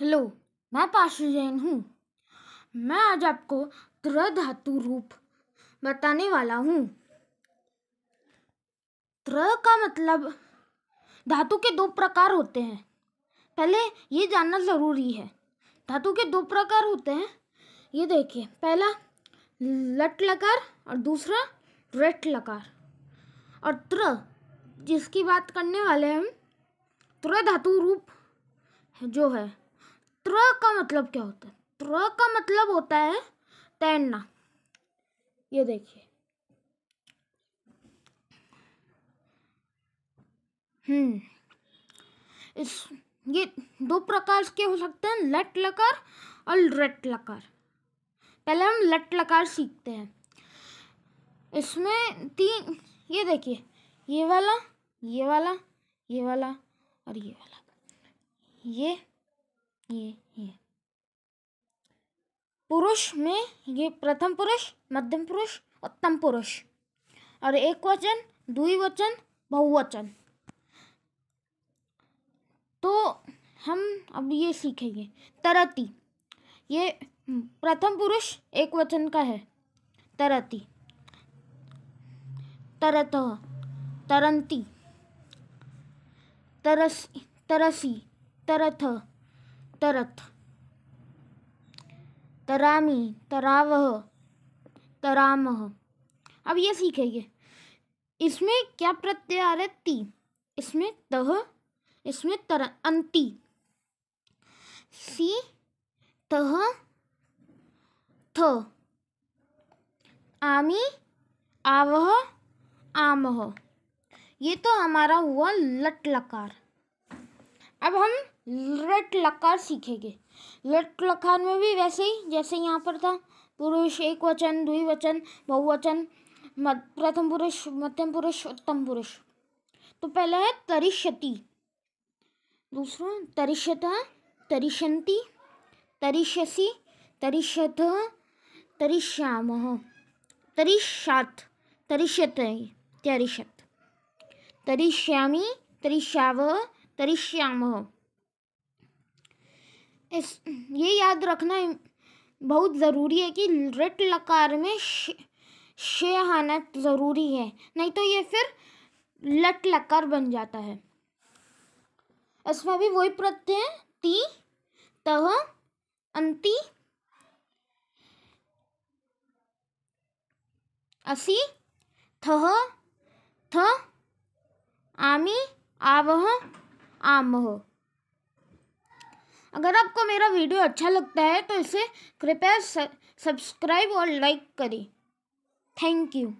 hello मैं पाशु जैन हूँ मैं आज आपको त्रधातु रूप बताने वाला हूँ त्र का मतलब धातु के दो प्रकार होते हैं पहले ये जानना ज़रूरी है धातु के दो प्रकार होते हैं ये देखिए पहला लट लकार और दूसरा रेट लकार और त्र जिसकी बात करने वाले हम त्र धातु रूप जो है त्र का मतलब क्या होता है त्र का मतलब होता है तैरना ये देखिए हम्म इस ये दो प्रकार के हो सकते हैं लट लकार और रट लकार पहले हम लट लकार सीखते हैं इसमें तीन ये देखिए ये वाला ये वाला ये वाला और ये वाला ये ये ये पुरुष में ये प्रथम पुरुष मध्यम पुरुष उत्तम पुरुष और एक वचन द्विवचन बहुवचन तो हम अब ये सीखेंगे तरती ये प्रथम पुरुष एक वचन का है तरती तरत तरंती तरस तरसी तरथ तरथ तरामी तरावह तरामह अब ये सीखेंगे इसमें क्या प्रत्यय आ रहा है ती इसमें तह इसमें तर अंति सी तह थ आमी आवह आमह ये तो हमारा हुआ लट लकार अब हम लट लकार सीखेंगे लट लकार में भी वैसे ही जैसे यहाँ पर था पुरुष एक वचन द्विवचन बहुवचन प्रथम पुरुष मध्यम पुरुष उत्तम पुरुष तो पहला है तरिष्यति दूसरा तरिष्यत तरिशंति तरिष्यसी तरिष्यत तरिष्याम तरिष्यात तरिष्यत तरिष्यत तरिष्यामी तरिष्याव हो इस ये याद रखना बहुत ज़रूरी है कि रिट लकार में शे आना ज़रूरी है नहीं तो ये फिर लट लकार बन जाता है इसमें भी वही प्रत्यय ती तह अंति असी थह थ आमी आवह आम हो अगर आपको मेरा वीडियो अच्छा लगता है तो इसे कृपया सब्सक्राइब और लाइक करें थैंक यू